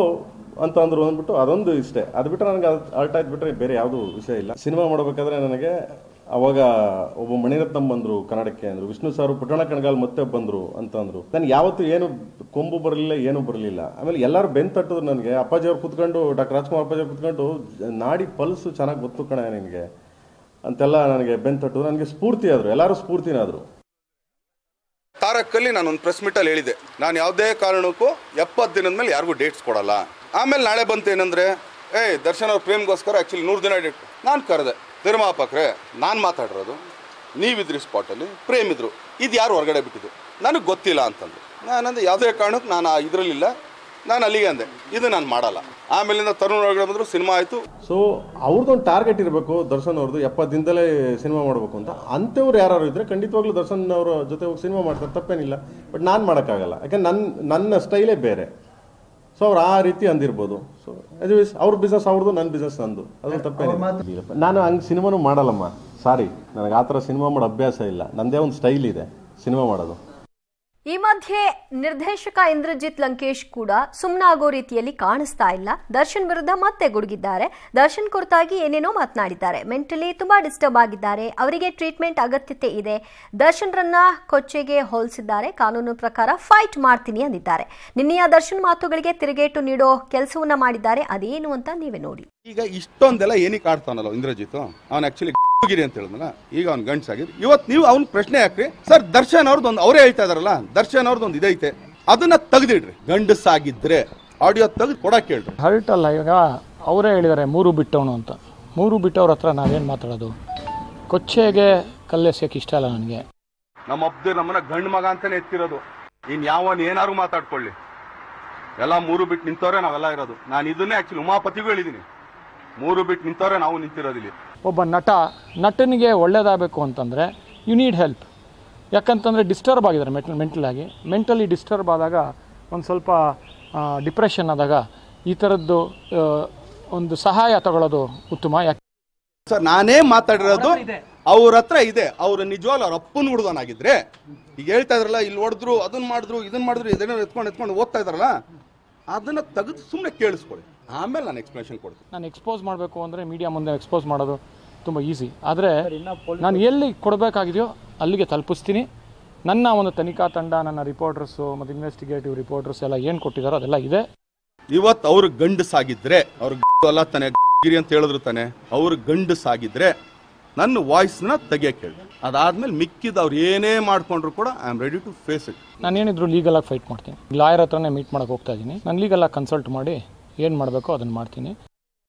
S6: ಅಂತ ಅಂದ್ರು ಅಂದ್ಬಿಟ್ಟು ಅದೊಂದು ಇಷ್ಟೇ ಅದು ಬಿಟ್ಟರೆ ನನಗೆ ಅರ್ಟ್ ಆಯ್ತು ಬಿಟ್ಟರೆ ಬೇರೆ ಯಾವುದೂ ವಿಷಯ ಇಲ್ಲ ಸಿನಿಮಾ ಮಾಡಬೇಕಾದ್ರೆ ನನಗೆ ಅವಾಗ ಒಬ್ಬ ಮಣಿರತ್ನಂ ಬಂದರು ಕನ್ನಡಕ್ಕೆ ಅಂದರು ವಿಷ್ಣು ಸಾರು ಪುಟಾಣ ಕಣಗಾಲ್ ಮತ್ತೆ ಬಂದರು ಅಂತಂದರು ನನಗೆ ಯಾವತ್ತು ಏನು ಕೊಂಬು ಬರಲಿಲ್ಲ ಏನು ಬರಲಿಲ್ಲ ಆಮೇಲೆ ಎಲ್ಲರೂ ಬೆನ್ ತಟ್ಟಿದ್ರು ನನಗೆ ಅಪ್ಪಾಜಿಯವ್ರು ಕೂತ್ಕೊಂಡು ಡಾಕ್ಟರ್ ರಾಜ್ಕುಮಾರ್ ಅಪ್ಪಾಜಿಯವ್ರು ಕೂತ್ಕೊಂಡು ನಾಡಿ ಪಲ್ಸು ಚೆನ್ನಾಗಿ ಗೊತ್ತು ಕಣ ನಿನಗೆ ಅಂತೆಲ್ಲ ನನಗೆ ಬೆನ್ ತಟ್ಟು ನನಗೆ ಸ್ಫೂರ್ತಿ ಆದರು ಎಲ್ಲರೂ ಸ್ಫೂರ್ತಿನಾದರು
S2: ನಾನು ಒಂದು ಪ್ರೆಸ್ ಮೀಟಲ್ಲಿ ಹೇಳಿದೆ ನಾನು ಯಾವುದೇ ಕಾರಣಕ್ಕೂ ಎಪ್ಪತ್ತು ದಿನದ ಮೇಲೆ ಯಾರಿಗೂ ಡೇಟ್ಸ್ ಕೊಡಲ್ಲ ಆಮೇಲೆ ನಾಳೆ ಬಂತು ಏನಂದರೆ ಏಯ್ ದರ್ಶನ್ ಅವ್ರ ಪ್ರೇಮ್ಗೋಸ್ಕರ ಆ್ಯಕ್ಚುಲಿ ನೂರು ದಿನ ಇಟ್ಟು ನಾನು ಕರೆದೆ ನಿರ್ಮಾಪಕರೆ ನಾನು ಮಾತಾಡಿರೋದು ನೀವಿದ್ರಿ ಸ್ಪಾಟಲ್ಲಿ ಪ್ರೇಮಿದ್ರು ಇದು ಯಾರು ಹೊರಗಡೆ ಬಿಟ್ಟಿದ್ದು ನನಗೆ ಗೊತ್ತಿಲ್ಲ ಅಂತಂದು ನಾನಂದು ಯಾವುದೇ ಕಾರಣಕ್ಕೆ ನಾನು ಇದರಲ್ಲಿಲ್ಲ ನಾನು ಅಲ್ಲಿಗೆ ಅಂದೆ ಇದು ನಾನು ಮಾಡಲ್ಲ ಆಮೇಲಿಂದ ತರುಣ್ ಒಳಗಡೆ ಬಂದರು ಸಿನಿಮಾ ಆಯಿತು
S6: ಸೊ ಅವ್ರದ್ದೊಂದು ಟಾರ್ಗೆಟ್ ಇರಬೇಕು ದರ್ಶನ್ ಅವ್ರದ್ದು ಎಪ್ಪತ್ತು ದಿನದಲ್ಲೇ ಸಿನಿಮಾ ಮಾಡಬೇಕು ಅಂತ ಅಂಥವ್ರು ಯಾರು ಇದ್ದರೆ ಖಂಡಿತವಾಗ್ಲೂ ದರ್ಶನ್ ಅವರ ಜೊತೆ ಹೋಗಿ ಸಿನಿಮಾ ಮಾಡ್ತಾರೆ ತಪ್ಪೇನಿಲ್ಲ ಬಟ್ ನಾನು ಮಾಡೋಕ್ಕಾಗಲ್ಲ ಯಾಕಂದ್ರೆ ನನ್ನ ನನ್ನ ಸ್ಟೈಲೇ ಬೇರೆ ಸೊ ಅವ್ರು ಆ ರೀತಿ ಅಂದಿರ್ಬೋದು ಸೊ ಅದ್ವೈಸ್ ಅವ್ರ ಬಿಸ್ನೆಸ್ ಅವ್ರದ್ದು ನನ್ನ ಬಿಸ್ನೆಸ್ ನಂದು ಅದ್ರ ತಪ್ಪೇನೆ ನಾನು ಹಂಗೆ ಸಿನಿಮಾನು ಮಾಡಲ್ಲಮ್ಮ ಸಾರಿ ನನಗೆ ಆ ಥರ ಸಿನಿಮಾ ಮಾಡೋ ಅಭ್ಯಾಸ ಇಲ್ಲ ನನ್ನದೇ ಒಂದು ಸ್ಟೈಲ್ ಇದೆ
S1: ಸಿನಿಮಾ ಮಾಡೋದು ಈ ಮಧ್ಯೆ ನಿರ್ದೇಶಕ ಇಂದ್ರಜಿತ್ ಲಂಕೇಶ್ ಕೂಡ ಸುಮ್ಮನಾಗೋ ರೀತಿಯಲ್ಲಿ ಕಾಣಿಸ್ತಾ ಇಲ್ಲ ದರ್ಶನ್ ವಿರುದ್ಧ ಮತ್ತೆ ಗುಡುಗಿದ್ದಾರೆ ದರ್ಶನ್ ಕುರಿತಾಗಿ ಏನೇನೋ ಮಾತನಾಡಿದ್ದಾರೆ ಮೆಂಟಲಿ ತುಂಬಾ ಡಿಸ್ಟರ್ಬ್ ಆಗಿದ್ದಾರೆ ಅವರಿಗೆ ಟ್ರೀಟ್ಮೆಂಟ್ ಅಗತ್ಯತೆ ಇದೆ ದರ್ಶನ್ರನ್ನ ಕೊಚ್ಚೆಗೆ ಹೋಲಿಸಿದ್ದಾರೆ ಕಾನೂನು ಪ್ರಕಾರ ಫೈಟ್ ಮಾಡ್ತೀನಿ ಅಂದಿದ್ದಾರೆ ನಿನ್ನೆಯ ದರ್ಶನ್ ಮಾತುಗಳಿಗೆ ತಿರುಗೇಟು ನೀಡೋ ಕೆಲಸವನ್ನ ಮಾಡಿದ್ದಾರೆ ಅದೇನು ಅಂತ ನೀವೇ ನೋಡಿ ಈಗ
S2: ಇಷ್ಟೊಂದೆಲ್ಲ ಏನಿ ಕಾಡ್ತಾನಲ್ಲ ಇಂದ್ರಜಿತ್ ಆಕ್ಚುಲಿ ಹೋಗಿರಿ ಅಂತ ಹೇಳಿದ್ನಲ್ಲ ಈಗ ಅವ್ನು ಗಂಡ್ಸಾಗಿದೆ ಇವತ್ತು ನೀವು ಅವ್ನ ಪ್ರಶ್ನೆ ಹಾಕ್ರಿ ಸರ್ ದರ್ಶನ್ ಅವ್ರದ್ದು ಒಂದು ಅವರೇ ಹೇಳ್ತಾ ಇದಾರಲ್ಲ ದರ್ಶನ್ ಅವ್ರದ್ದು ಒಂದು ಇದೈತೆ ಅದನ್ನ ತೆಗೆದಿಡ್ರಿ ಗಂಡಸಾಗಿದ್ರೆ ಆಡಿಯೋ ತೆಗೆದು ಕೊಡಕ್ಕೆ ಹೇಳ್ರಿ
S7: ಹರ್ಟ್ ಅಲ್ಲ ಇವಾಗ ಅವರೇ ಹೇಳಿದಾರೆ ಮೂರು ಬಿಟ್ಟವನು ಅಂತ ಮೂರು ಬಿಟ್ಟವ್ರ ಹತ್ರ ನಾವೇನು ಮಾತಾಡೋದು ಕೊಚ್ಚೆಗೆ ಕಲ್ಲೆಸಕ್ಕೆ ಇಷ್ಟ ಅಲ್ಲ ನನಗೆ
S2: ಅಬ್ದು ನಮ್ಮನ್ನ ಗಂಡ್ ಮಗ ಅಂತಾನೆ ಎತ್ತಿರೋದು ಇನ್ ಯಾವನ್ ಏನಾರು ಮಾತಾಡ್ಕೊಳ್ಳಿ ಎಲ್ಲ ಮೂರು ಬಿಟ್ಟು ನಿಂತವ್ರೆ ನಾವೆಲ್ಲ ಇರೋದು ನಾನು ಇದನ್ನೇ ಆಕ್ಚುಲಿ ಉಮಾಪತಿಗೂ ಹೇಳಿದ್ದೀನಿ ಮೂರು ಬಿಟ್ಟು ನಿಂತವ್ರೆ ನಾವು ನಿಂತಿರೋದಿಲ್ಲ
S7: ಒಬ್ಬ ನಟ ನಟನಿಗೆ ಒಳ್ಳೆಯದಾಗಬೇಕು ಅಂತಂದರೆ ಯು ನೀಡ್ ಹೆಲ್ಪ್ ಯಾಕಂತಂದರೆ ಡಿಸ್ಟರ್ಬ್ ಆಗಿದ್ದಾರೆ ಮೆಂಟ್ ಮೆಂಟಲಾಗಿ ಮೆಂಟಲಿ ಡಿಸ್ಟರ್ಬ್ ಆದಾಗ ಒಂದು ಸ್ವಲ್ಪ ಡಿಪ್ರೆಷನ್ ಆದಾಗ ಈ ಥರದ್ದು ಒಂದು ಸಹಾಯ ತಗೊಳ್ಳೋದು ಉತ್ತಮ ಯಾಕೆ
S2: ಸರ್ ನಾನೇ ಮಾತಾಡಿರೋದು ಅವ್ರ ಹತ್ರ ಇದೆ ಅವ್ರ ನಿಜವಾಗ್ಲೂ ಅವ್ರ ಅಪ್ಪನ ಹುಡುಗನಾಗಿದ್ರೆ ಈಗ ಹೇಳ್ತಾ ಇದ್ರಲ್ಲ ಇಲ್ಲಿ ಹೊಡೆದ್ರು ಅದನ್ನ ಮಾಡಿದ್ರು ಇದನ್ನ ಮಾಡಿದ್ರು ಇದನ್ನ ಎತ್ಕೊಂಡು ಎತ್ಕೊಂಡು ಓದ್ತಾ ಇದ್ರಲ್ಲ ಅದನ್ನ ತೆಗೆದು ಸುಮ್ಮನೆ ಕೇಳಿಸ್ಕೊಳ್ಳಿ ಆಮೇಲೆ ನಾನು ಎಕ್ಸ್ಪ್ಲೇಷನ್ ಕೊಡ್ತೀನಿ
S7: ನಾನು ಎಕ್ಸ್ಪೋಸ್ ಮಾಡಬೇಕು ಅಂದರೆ ಮೀಡಿಯಾ ಮುಂದೆ ಎಕ್ಸ್ಪೋಸ್ ಮಾಡೋದು ತುಂಬ ಈಸಿ ಆದರೆ ನಾನು ಎಲ್ಲಿ ಕೊಡಬೇಕಾಗಿದೆಯೋ ಅಲ್ಲಿಗೆ ತಲುಪಿಸ್ತೀನಿ ನನ್ನ ಒಂದು ತನಿಖಾ ತಂಡ ನನ್ನ ರಿಪೋರ್ಟರ್ಸು ಮತ್ತು ಇನ್ವೆಸ್ಟಿಗೇಟಿವ್ ರಿಪೋರ್ಟರ್ಸ್ ಎಲ್ಲ ಏನು ಕೊಟ್ಟಿದ್ದಾರೋ ಅದೆಲ್ಲ ಇದೆ
S2: ಇವತ್ತು ಅವ್ರ ಸಾಗಿದ್ರೆ ಅವ್ರ ಅಲ್ಲ ತಾನೆ ಗಿರಿ ಅಂತ ಹೇಳಿದ್ರು ತಾನೆ ಅವ್ರ ಸಾಗಿದ್ರೆ ನನ್ನ ವಾಯ್ಸ್ನ ತೆಗಿಯಕ್ಕೆ ಹೇಳಿ ಅದಾದ್ಮೇಲೆ ಮಿಕ್ಕಿದ ಅವ್ರು ಏನೇ ಮಾಡ್ಕೊಂಡ್ರು ಕೂಡ I am ready to face it
S7: ನಾನು ಏನಿದ್ರು ಆಗಿ ಫೈಟ್ ಮಾಡ್ತೀನಿ ಲಾಯರ್ ಹತ್ರನೇ ಮೀಟ್ ಮಾಡಕ್ಕೆ ಹೋಗ್ತಾ ಇದ್ದೀನಿ ನಾನು ಆಗಿ ಕನ್ಸಲ್ಟ್ ಮಾಡಿ ಏನು ಮಾಡಬೇಕೋ ಅದನ್ನು ಮಾಡ್ತೀನಿ